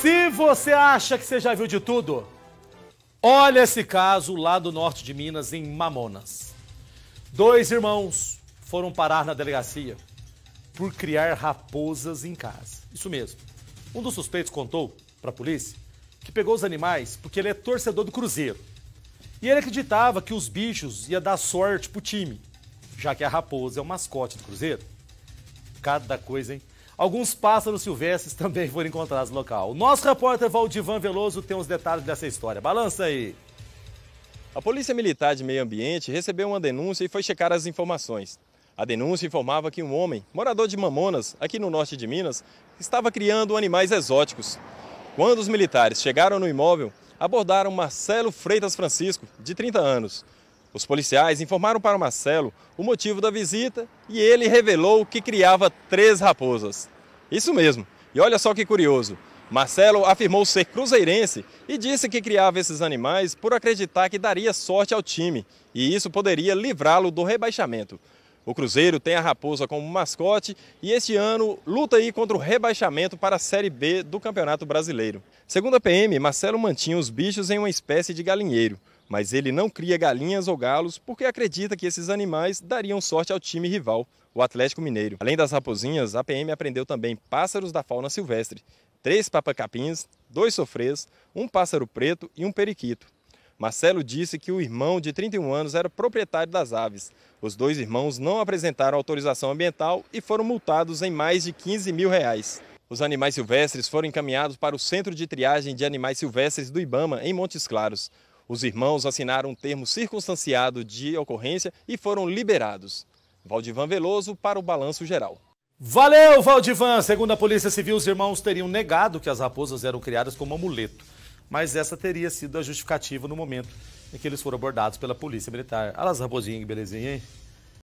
Se você acha que você já viu de tudo, olha esse caso lá do norte de Minas, em Mamonas. Dois irmãos foram parar na delegacia por criar raposas em casa. Isso mesmo. Um dos suspeitos contou para a polícia que pegou os animais porque ele é torcedor do Cruzeiro. E ele acreditava que os bichos ia dar sorte pro time, já que a raposa é o mascote do Cruzeiro. Cada coisa, hein? Alguns pássaros silvestres também foram encontrados no local. O nosso repórter Valdivan Veloso tem os detalhes dessa história. Balança aí! A Polícia Militar de Meio Ambiente recebeu uma denúncia e foi checar as informações. A denúncia informava que um homem, morador de Mamonas, aqui no norte de Minas, estava criando animais exóticos. Quando os militares chegaram no imóvel, abordaram Marcelo Freitas Francisco, de 30 anos. Os policiais informaram para Marcelo o motivo da visita e ele revelou que criava três raposas. Isso mesmo. E olha só que curioso. Marcelo afirmou ser cruzeirense e disse que criava esses animais por acreditar que daria sorte ao time e isso poderia livrá-lo do rebaixamento. O Cruzeiro tem a raposa como mascote e este ano luta aí contra o rebaixamento para a Série B do Campeonato Brasileiro. Segundo a PM, Marcelo mantinha os bichos em uma espécie de galinheiro, mas ele não cria galinhas ou galos porque acredita que esses animais dariam sorte ao time rival o Atlético Mineiro. Além das raposinhas, a PM aprendeu também pássaros da fauna silvestre, três papacapins, dois sofrês, um pássaro preto e um periquito. Marcelo disse que o irmão de 31 anos era proprietário das aves. Os dois irmãos não apresentaram autorização ambiental e foram multados em mais de 15 mil reais. Os animais silvestres foram encaminhados para o Centro de Triagem de Animais Silvestres do Ibama, em Montes Claros. Os irmãos assinaram um termo circunstanciado de ocorrência e foram liberados. Valdivan Veloso para o Balanço Geral. Valeu, Valdivan! Segundo a Polícia Civil, os irmãos teriam negado que as raposas eram criadas como amuleto. Mas essa teria sido a justificativa no momento em que eles foram abordados pela Polícia Militar. Olha as raposinhas, que belezinha, hein?